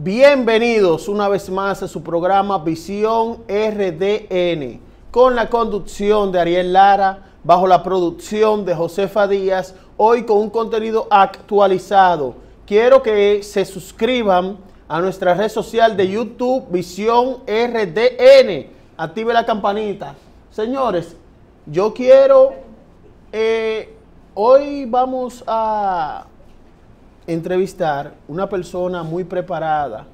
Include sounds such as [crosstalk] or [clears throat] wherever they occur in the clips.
Bienvenidos una vez más a su programa Visión RDN, con la conducción de Ariel Lara, bajo la producción de Josefa Díaz, hoy con un contenido actualizado. Quiero que se suscriban a nuestra red social de YouTube Visión RDN. Active la campanita. Señores, yo quiero... Eh, hoy vamos a entrevistar una persona muy preparada,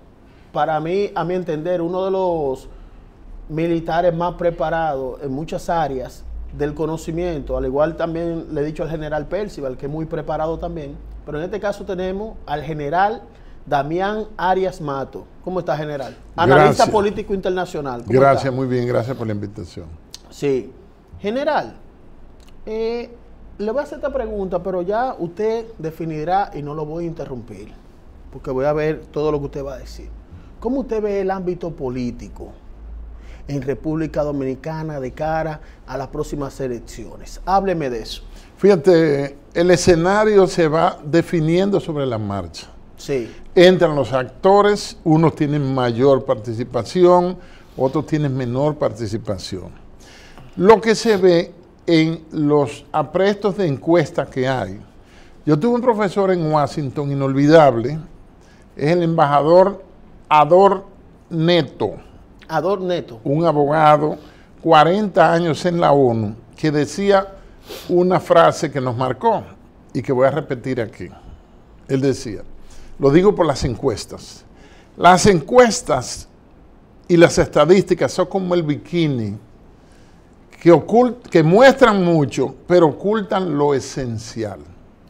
para mí, a mi entender, uno de los militares más preparados en muchas áreas del conocimiento, al igual también le he dicho al general Percival, que es muy preparado también, pero en este caso tenemos al general Damián Arias Mato. ¿Cómo está, general? Analista político internacional. Gracias, muy bien, gracias por la invitación. Sí. General, eh, le voy a hacer esta pregunta, pero ya usted definirá y no lo voy a interrumpir, porque voy a ver todo lo que usted va a decir. ¿Cómo usted ve el ámbito político en República Dominicana de cara a las próximas elecciones? Hábleme de eso. Fíjate, el escenario se va definiendo sobre la marcha. Sí. Entran los actores, unos tienen mayor participación, otros tienen menor participación. Lo que se ve en los aprestos de encuestas que hay. Yo tuve un profesor en Washington inolvidable, es el embajador Ador Neto. Ador Neto. Un abogado, 40 años en la ONU, que decía una frase que nos marcó y que voy a repetir aquí. Él decía, lo digo por las encuestas, las encuestas y las estadísticas son como el bikini que, que muestran mucho, pero ocultan lo esencial.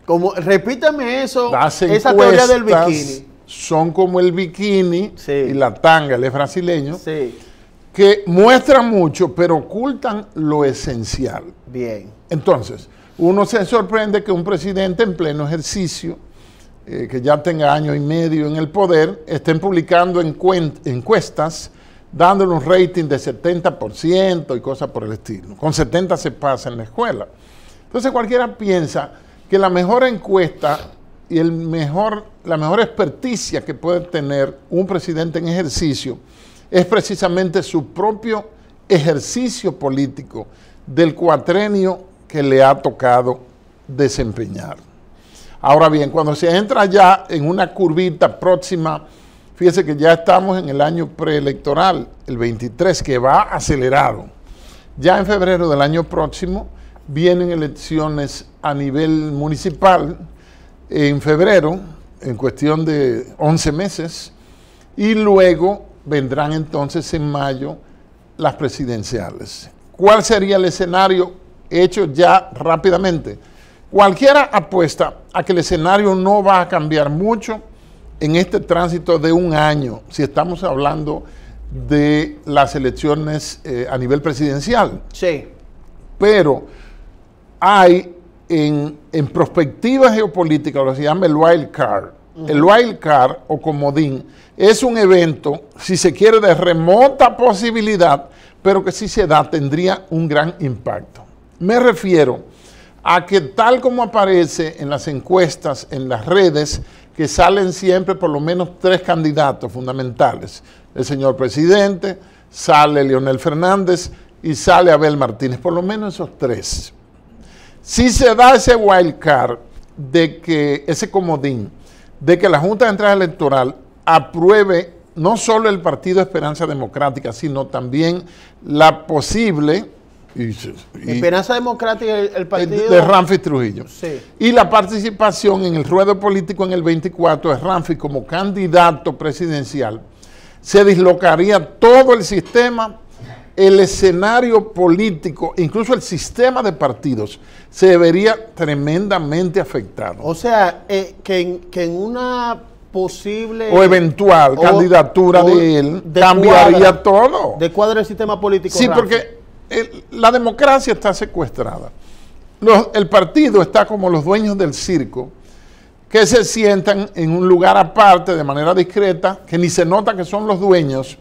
Como, repítame eso, esa teoría del bikini. Son como el bikini y la tanga, él es brasileño, que muestran mucho, pero ocultan lo esencial. Bien. Entonces, uno se sorprende que un presidente en pleno ejercicio, eh, que ya tenga año y medio en el poder, estén publicando encuestas dándole un rating de 70% y cosas por el estilo. Con 70 se pasa en la escuela. Entonces cualquiera piensa que la mejor encuesta y el mejor, la mejor experticia que puede tener un presidente en ejercicio es precisamente su propio ejercicio político del cuatrenio que le ha tocado desempeñar. Ahora bien, cuando se entra ya en una curvita próxima Fíjese que ya estamos en el año preelectoral, el 23, que va acelerado. Ya en febrero del año próximo vienen elecciones a nivel municipal, en febrero, en cuestión de 11 meses, y luego vendrán entonces en mayo las presidenciales. ¿Cuál sería el escenario hecho ya rápidamente? Cualquiera apuesta a que el escenario no va a cambiar mucho en este tránsito de un año, si estamos hablando de las elecciones eh, a nivel presidencial. Sí. Pero hay en, en perspectiva geopolítica lo que se llama el wild card. El wild card o comodín es un evento, si se quiere, de remota posibilidad, pero que si se da tendría un gran impacto. Me refiero a que tal como aparece en las encuestas, en las redes, que salen siempre por lo menos tres candidatos fundamentales. El señor presidente, sale Leonel Fernández y sale Abel Martínez, por lo menos esos tres. Si se da ese wild card de que ese comodín de que la Junta de Entrada Electoral apruebe no solo el Partido Esperanza Democrática, sino también la posible y, Esperanza Democrática, el, el partido. De Ramfis Trujillo. Y la participación en el ruedo político en el 24 de Ramfi como candidato presidencial, se dislocaría todo el sistema, el escenario político, incluso el sistema de partidos, se vería tremendamente afectado. O sea, eh, que, en, que en una posible o eventual candidatura de él cambiaría todo. De cuadro del sistema político. Sí, porque la democracia está secuestrada. el partido está como los dueños del circo, que se sientan en un lugar aparte de manera discreta, que ni se nota que son los dueños,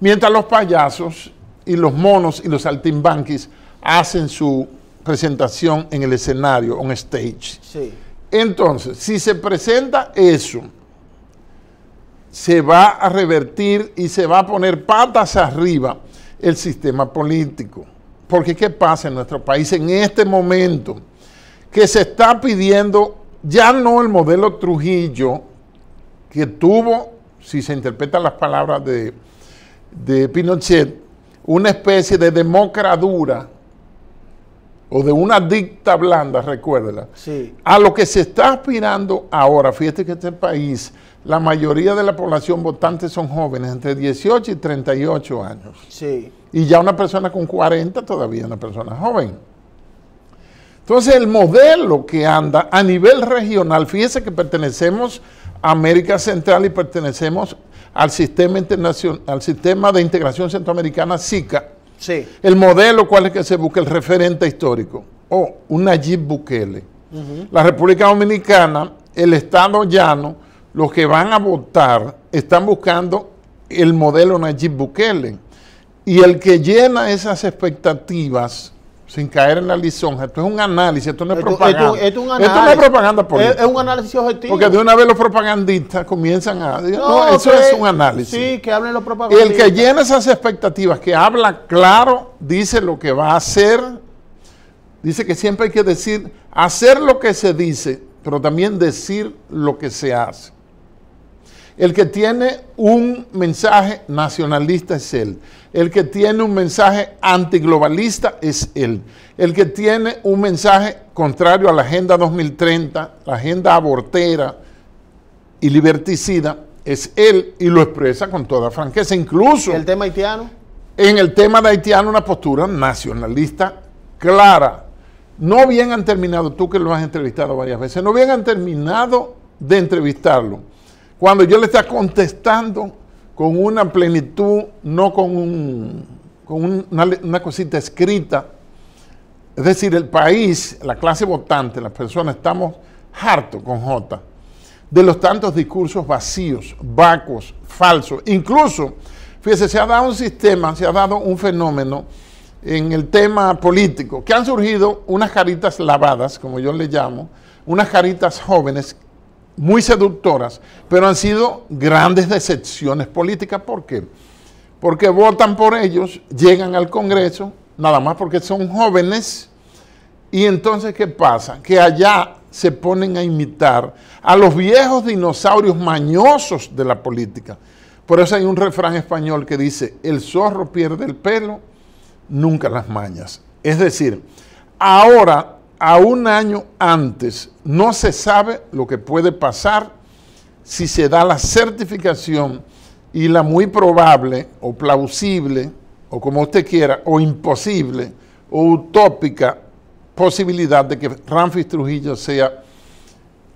mientras los payasos y los monos y los altimbanquis hacen su presentación en el escenario, on stage. Entonces, si se presenta eso, se va a revertir y se va a poner patas arriba el sistema político. Porque ¿qué pasa en nuestro país en este momento? Que se está pidiendo ya no el modelo Trujillo que tuvo, si se interpretan las palabras de, de Pinochet, una especie de democradura o de una dicta blanda, recuérdela, a lo que se está aspirando ahora. Fíjate que este país la mayoría de la población votante son jóvenes, entre 18 y 38 años. Y ya una persona con 40 todavía una persona joven. Entonces el modelo que anda a nivel regional, fíjese que pertenecemos a América Central y pertenecemos al sistema, internacional, al sistema de integración centroamericana SICA. Sí. El modelo, ¿cuál es que se busca? El referente histórico. O oh, un Nayib Bukele. La República Dominicana, el Estado llano, los que van a votar están buscando el modelo Nayib Bukele. Y el que llena esas expectativas sin caer en la lisonja. Esto es un análisis, esto no es propaganda. Esto, un no es propaganda política. Es, es, un análisis objetivo. Porque de una vez los propagandistas comienzan a no, eso es un análisis. Sí, que hablen los propagandistas. Y El que llena esas expectativas, que habla claro, dice lo que va a hacer, dice que siempre hay que decir, hacer lo que se dice, pero también decir lo que se hace. El que tiene un mensaje nacionalista es él. El que tiene un mensaje antiglobalista es él. El que tiene un mensaje contrario a la Agenda 2030, la agenda abortera y liberticida, es él y lo expresa con toda franqueza. Incluso... ¿El tema haitiano? En el tema de haitiano una postura nacionalista clara. No bien han terminado, tú que lo has entrevistado varias veces, no bien han terminado de entrevistarlo cuando yo le está contestando con una plenitud, no con, una, cosita escrita. Es decir, el país, la clase votante, las personas, estamos hartos con J de los tantos discursos vacíos, vacuos, falsos. Incluso, fíjese, se ha dado un sistema, se ha dado un fenómeno en el tema político, que han surgido unas caritas lavadas, como yo le llamo, unas caritas jóvenes muy seductoras, pero han sido grandes decepciones políticas. ¿Por qué? Porque votan por ellos, llegan al Congreso, nada más porque son jóvenes, y entonces ¿qué pasa? Que allá se ponen a imitar a los viejos dinosaurios mañosos de la política. Por eso hay un refrán español que dice, el zorro pierde el pelo, nunca las mañas. Es decir, ahora a un año antes. No se sabe lo que puede pasar si se da la certificación y la muy probable o plausible, o como usted quiera, o imposible, o utópica posibilidad de que Ramfis Trujillo sea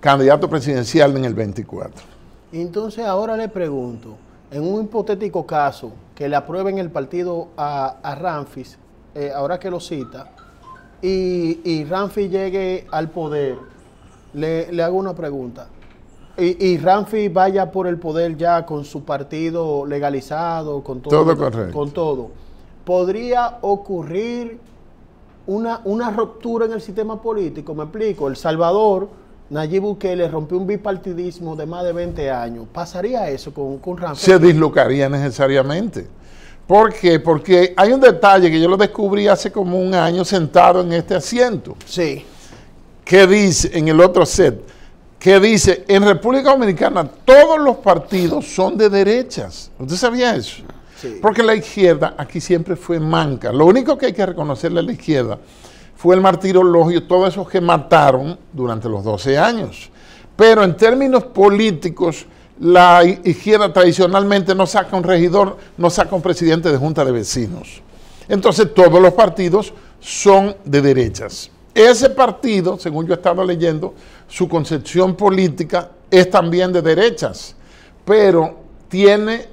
candidato presidencial en el 24. Entonces ahora le pregunto, en un hipotético caso que le aprueben el partido a, Ramfis, eh, ahora que lo cita, y, y Ramfi llegue al poder, le, hago una pregunta. Y, y, Ramfi vaya por el poder ya con su partido legalizado, con todo. Todo Con todo. ¿Podría ocurrir una, una ruptura en el sistema político? Me explico. El Salvador, Nayib Bukele rompió un bipartidismo de más de 20 años. ¿Pasaría eso con, con Se dislocaría necesariamente. ¿Por qué? Porque hay un detalle que yo lo descubrí hace como un año sentado en este asiento. Sí. Que dice, en el otro set, que dice, en República Dominicana todos los partidos son de derechas. ¿Usted sabía eso? Sí. Porque la izquierda aquí siempre fue manca. Lo único que hay que reconocerle a la izquierda fue el martirologio, todos esos que mataron durante los 12 años. Pero en términos políticos, la izquierda tradicionalmente no saca un regidor, no saca un presidente de junta de vecinos. Entonces todos los partidos son de derechas. Ese partido, según yo he estado leyendo, su concepción política es también de derechas, pero tiene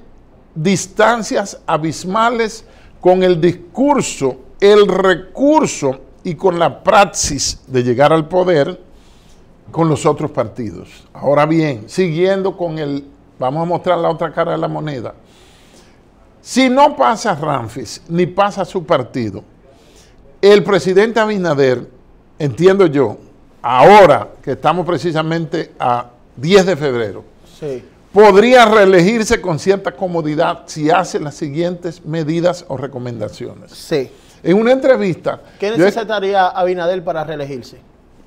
distancias abismales con el discurso, el recurso y con la praxis de llegar al poder con los otros partidos. Ahora bien, siguiendo con el, vamos a mostrar la otra cara de la moneda. Si no pasa Ramfis ni pasa su partido, el presidente Abinader, entiendo yo, ahora que estamos precisamente a 10 de febrero, podría reelegirse con cierta comodidad si hace las siguientes medidas o recomendaciones. Sí. En una entrevista... ¿Qué necesitaría Abinader para reelegirse?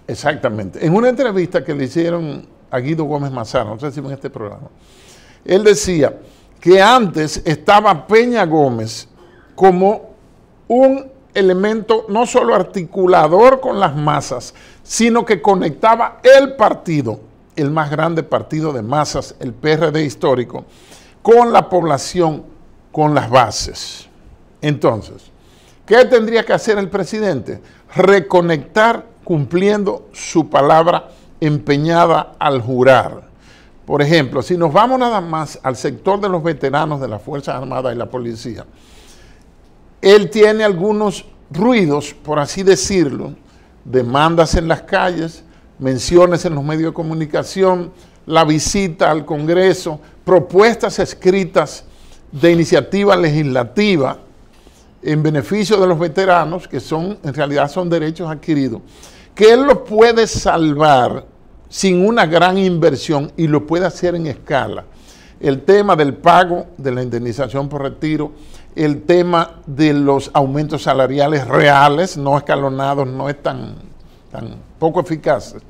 Exactamente. En una entrevista que le hicieron a Guido Gómez Mazara, no sé si en este programa, él decía que antes estaba Peña Gómez como un elemento no solo articulador con las masas, sino que conectaba el partido, el más grande partido de masas, el PRD histórico, con la población, con las bases. Entonces, ¿qué tendría que hacer el presidente? Reconectar cumpliendo su palabra empeñada al jurar. Por ejemplo, si nos vamos nada más al sector de los veteranos de las Fuerzas Armadas y la Policía, él tiene algunos ruidos, por así decirlo, demandas en las calles, menciones en los medios de comunicación, la visita al Congreso, propuestas escritas de iniciativa legislativa en beneficio de los veteranos, que son, en realidad son derechos adquiridos que él lo puede salvar sin una gran inversión y lo puede hacer en escala. El tema del pago de la indemnización por retiro, el tema de los aumentos salariales reales, no escalonados, no es tan, tan poco eficaces.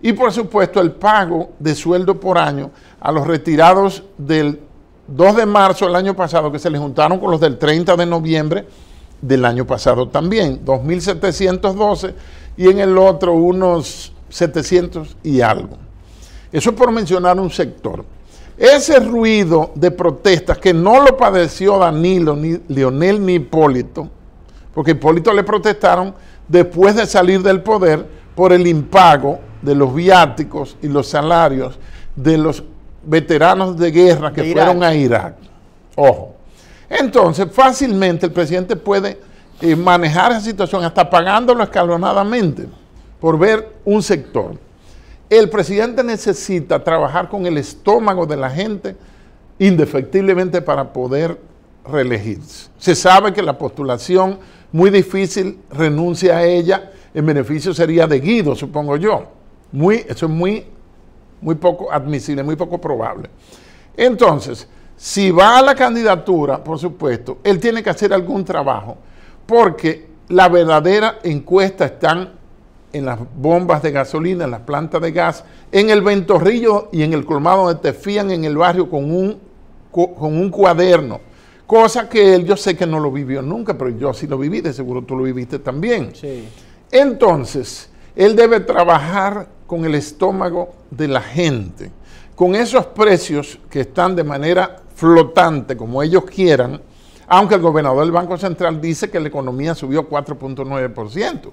Y por supuesto el pago de sueldo por año a los retirados del 2 de marzo del año pasado, que se les juntaron con los del 30 de noviembre del año pasado también, 2.712 y en el otro unos 700 y algo. Eso por mencionar un sector. Ese ruido de protestas que no lo padeció Danilo, ni Leonel, ni Hipólito, porque Hipólito le protestaron después de salir del poder por el impago de los viáticos y los salarios de los veteranos de guerra que fueron a Irak. Ojo. Entonces, fácilmente el presidente puede manejar esa situación, hasta pagándolo escalonadamente por ver un sector. El presidente necesita trabajar con el estómago de la gente indefectiblemente para poder reelegirse. Se sabe que la postulación muy difícil renuncia a ella, el beneficio sería de Guido, supongo yo. Muy, eso es muy, muy poco admisible, muy poco probable. Entonces, si va a la candidatura, por supuesto, él tiene que hacer algún trabajo porque la verdadera encuesta están en las bombas de gasolina, en las plantas de gas, en el ventorrillo y en el colmado donde te fían en el barrio con un, con un cuaderno. Cosa que él yo sé que no lo vivió nunca, pero yo sí lo viví, de seguro tú lo viviste también. Entonces, él debe trabajar con el estómago de la gente. Con esos precios que están de manera flotante, como ellos quieran, aunque el gobernador del Banco Central dice que la economía subió 4.9%.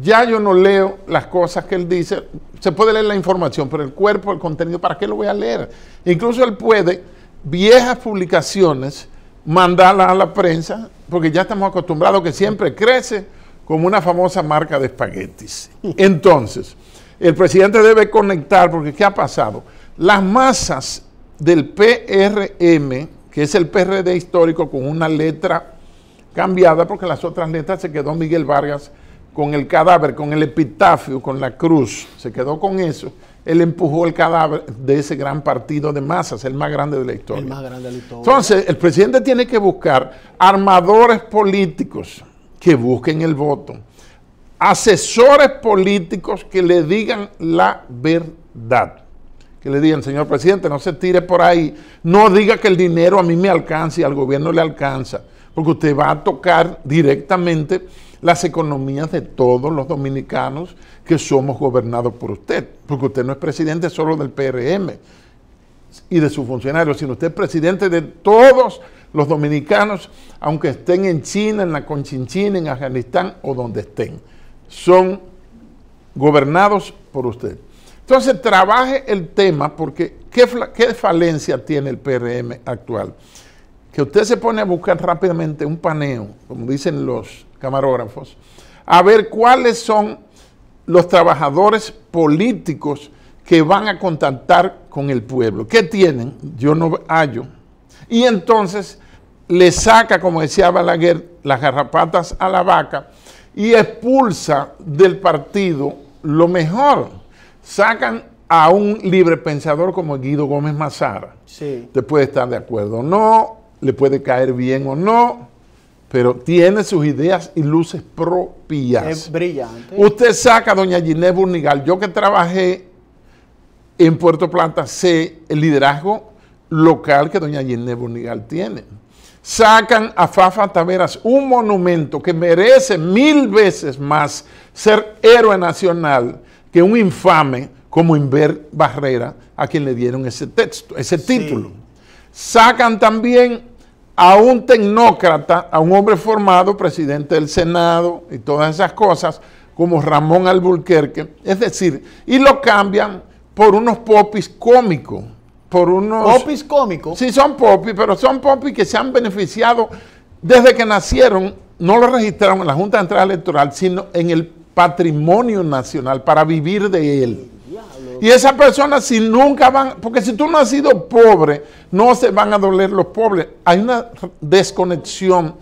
Ya yo no leo las cosas que él dice, se puede leer la información, pero el cuerpo, el contenido, ¿para qué lo voy a leer? Incluso él puede viejas publicaciones mandarlas a la prensa, porque ya estamos acostumbrados que siempre crece como una famosa marca de espaguetis. [laughs] Entonces, el presidente debe conectar, porque ¿qué ha pasado? Las masas del PRM, que es el PRD histórico con una letra cambiada porque las otras letras se quedó Miguel Vargas con el cadáver, con el epitafio, con la cruz, se quedó con eso. Él empujó el cadáver de ese gran partido de masas, el más grande de la historia. El más grande de la historia. Entonces, el presidente tiene que buscar armadores políticos que busquen el voto, asesores políticos que le digan la verdad que le digan, señor presidente, no se tire por ahí, no diga que el dinero a mí me alcanza y al gobierno le alcanza, porque usted va a tocar directamente las economías de todos los dominicanos que somos gobernados por usted, porque usted no es presidente solo del PRM y de sus funcionarios, sino usted es presidente de todos los dominicanos, aunque estén en China, en la Conchinchina, en Afganistán o donde estén. Son gobernados por usted. Entonces, trabaje el tema porque ¿qué, falencia tiene el PRM actual? Que usted se pone a buscar rápidamente un paneo, como dicen los camarógrafos, a ver cuáles son los trabajadores políticos que van a contactar con el pueblo. ¿Qué tienen? Yo no hallo. Y entonces le saca, como decía Balaguer, las garrapatas a la vaca y expulsa del partido lo mejor sacan a un libre pensador como Guido Gómez Mazara. Sí. Te puede estar de acuerdo o no, le puede caer bien o no, pero tiene sus ideas y luces propias. Es brillante. Usted saca a doña Ginés Burnigal. Yo que trabajé en Puerto Plata sé el liderazgo local que doña Ginés Burnigal tiene. Sacan a Fafa Taveras un monumento que merece mil veces más ser héroe nacional que un infame como Inver Barrera, a quien le dieron ese texto, ese título. Sacan también a un tecnócrata, a un hombre formado, presidente del Senado y todas esas cosas, como Ramón Alburquerque, es decir, y lo cambian por unos popis cómicos, por unos... ¿Popis cómicos? Sí, son popis, pero son popis que se han beneficiado desde que nacieron, no lo registraron en la Junta de Entrada Electoral, sino en el patrimonio nacional para vivir de él. Y esa persona si nunca van, porque si tú no has sido pobre, no se van a doler los pobres. Hay una desconexión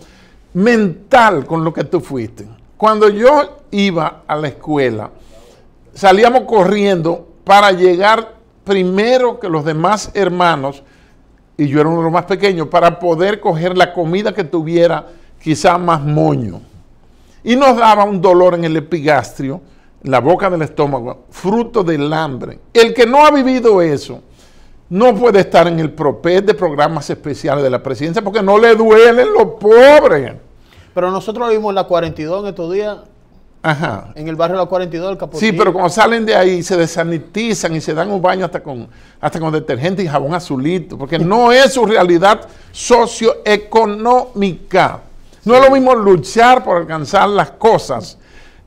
mental con lo que tú fuiste. Cuando yo iba a la escuela, salíamos corriendo para llegar primero que los demás hermanos, y yo era uno de los más pequeños, para poder coger la comida que tuviera quizá más moño y nos daba un dolor en el epigastrio, la boca del estómago, fruto del hambre. El que no ha vivido eso no puede estar en el propés de programas especiales de la presidencia porque no le duelen los pobres. Pero nosotros vimos la 42 en estos días. Ajá. En el barrio de la 42 del Capotillo. Sí, pero cuando salen de ahí se desanitizan y se dan un baño hasta con, hasta con detergente y jabón azulito, porque [laughs] no es su realidad socioeconómica. No es lo mismo luchar por alcanzar las cosas,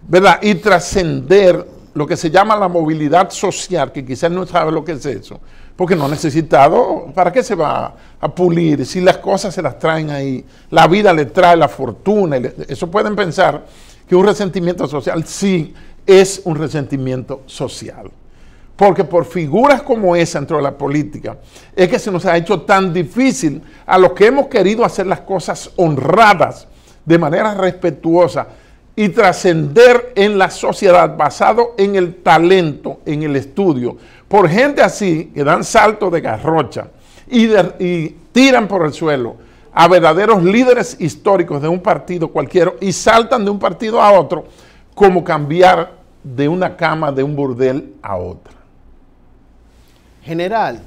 ¿verdad? Y trascender lo que se llama la movilidad social, que quizás no sabe lo que es eso, porque no ha necesitado, ¿para qué se va a pulir? Si las cosas se las traen ahí, la vida le trae la fortuna, eso pueden pensar que un resentimiento social sí es un resentimiento social. Porque por figuras como esa dentro de la política es que se nos ha hecho tan difícil a los que hemos querido hacer las cosas honradas de manera respetuosa y trascender en la sociedad basado en el talento, en el estudio, por gente así que dan salto de garrocha y, tiran por el suelo a verdaderos líderes históricos de un partido cualquiera y saltan de un partido a otro como cambiar de una cama de un burdel a otra. General,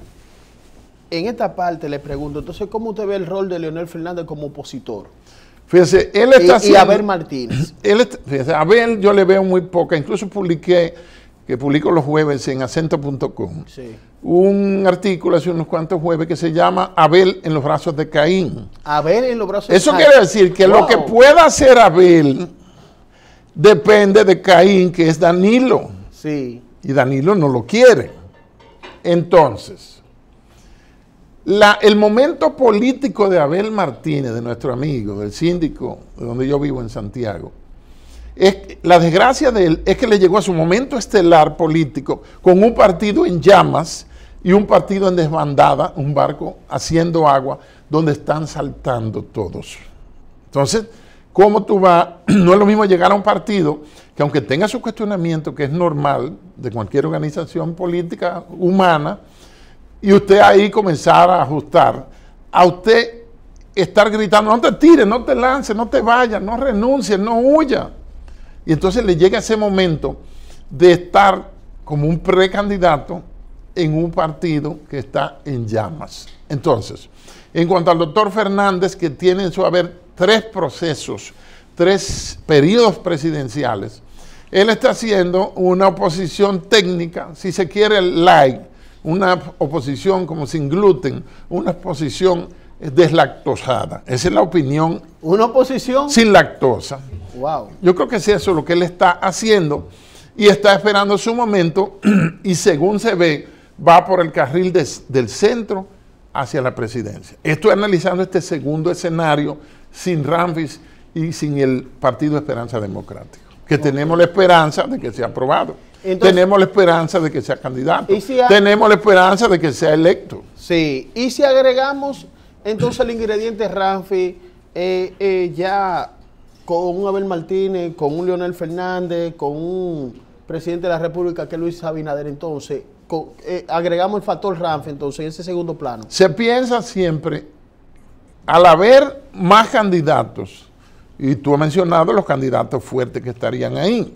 en esta parte le pregunto, entonces, ¿cómo usted ve el rol de Leonel Fernández como opositor? Fíjese, él está y, y Abel Martínez. [clears throat] Él Abel yo le veo muy poca, incluso publiqué, que publico los jueves en acento.com, un artículo hace unos cuantos jueves que se llama Abel en los brazos de Caín. Abel en los brazos de Caín. Eso quiere decir que lo que pueda hacer Abel depende de Caín, que es Danilo. Sí. Y Danilo no lo quiere. Entonces, la, el momento político de Abel Martínez, de nuestro amigo, del síndico de donde yo vivo en Santiago, es, la desgracia de él es que le llegó a su momento estelar político con un partido en llamas y un partido en desbandada, un barco haciendo agua, donde están saltando todos. Entonces, ¿cómo tú vas? [clears throat] No es lo mismo llegar a un partido que aunque tenga su cuestionamiento, que es normal de cualquier organización política humana, y usted ahí comenzar a ajustar, a usted estar gritando, no te tires, no te lances, no te vayas, no renuncies, no huya. Y entonces le llega ese momento de estar como un precandidato en un partido que está en llamas. Entonces, en cuanto al doctor Fernández, que tiene en su haber tres procesos, tres periodos presidenciales, él está haciendo una oposición técnica, si se quiere, like, una oposición como sin gluten, una oposición eh, deslactosada. Esa es la opinión. ¿Una oposición? Sin lactosa. Wow. Yo creo que es eso lo que él está haciendo y está esperando su momento [clears throat] y según se ve, va por el carril del centro hacia la presidencia. Estoy analizando este segundo escenario sin Ramfis y sin el Partido Esperanza Democrática, que tenemos la esperanza de que sea aprobado tenemos la esperanza de que sea candidato. tenemos la esperanza de que sea electo. Sí, y si agregamos entonces el ingrediente Ramfi, eh, eh, ya con un Abel Martínez, con un Leonel Fernández, con un presidente de la República que es Luis Abinader, entonces eh, agregamos el factor Ramfi entonces en ese segundo plano. Se piensa siempre, al haber más candidatos, y tú has mencionado los candidatos fuertes que estarían ahí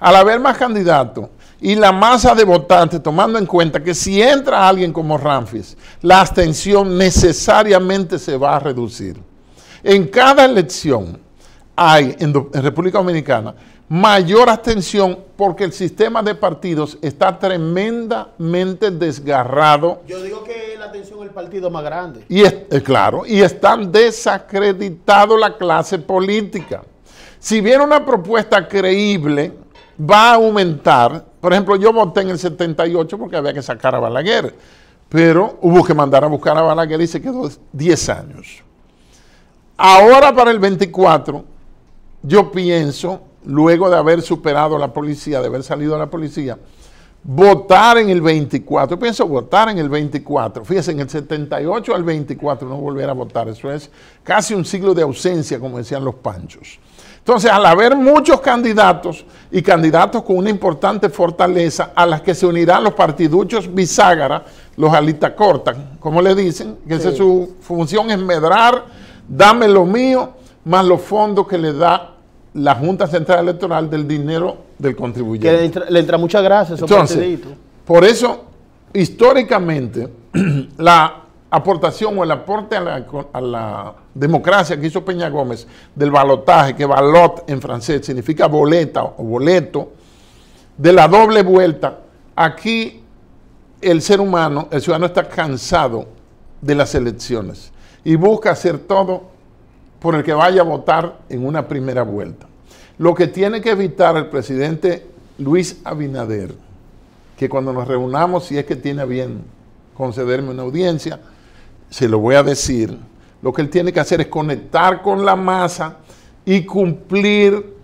al haber más candidatos y la masa de votantes, tomando en cuenta que si entra alguien como Ramfis, la abstención necesariamente se va a reducir. En cada elección hay en, República Dominicana mayor abstención porque el sistema de partidos está tremendamente desgarrado. Yo digo que la abstención es el partido más grande. Y es, eh, claro, y están desacreditado la clase política. Si viene una propuesta creíble, va a aumentar. Por ejemplo, yo voté en el 78 porque había que sacar a Balaguer, pero hubo que mandar a buscar a Balaguer y se quedó 10 años. Ahora para el 24, yo pienso, luego de haber superado a la policía, de haber salido a la policía, votar en el 24. pienso votar en el 24. Fíjense, en el 78 al 24 no volver a votar. Eso es casi un siglo de ausencia, como decían los panchos. Entonces, al haber muchos candidatos y candidatos con una importante fortaleza a las que se unirán los partiduchos biságara, los cortan, como le dicen, que su función es medrar, dame lo mío, más los fondos que le da la Junta Central Electoral del dinero del contribuyente. le entra, le entra muchas gracias. Entonces, por eso, históricamente, [clears throat] la aportación o el aporte a la, democracia que hizo Peña Gómez del balotaje, que balot en francés significa boleta o boleto, de la doble vuelta, aquí el ser humano, el ciudadano está cansado de las elecciones y busca hacer todo por el que vaya a votar en una primera vuelta. Lo que tiene que evitar el presidente Luis Abinader, que cuando nos reunamos, si es que tiene bien concederme una audiencia, se lo voy a decir, lo que él tiene que hacer es conectar con la masa y cumplir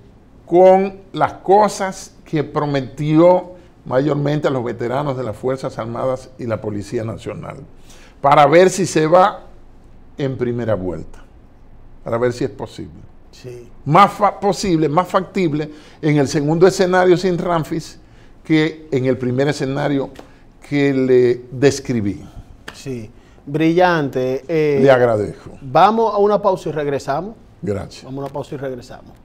con las cosas que prometió mayormente a los veteranos de las Fuerzas Armadas y la Policía Nacional, para ver si se va en primera vuelta, para ver si es posible. Más posible, más factible en el segundo escenario sin Ramfis que en el primer escenario que le describí. Sí. Brillante. Eh, Le agradezco. Vamos a una pausa y regresamos. Gracias. Vamos a una pausa y regresamos.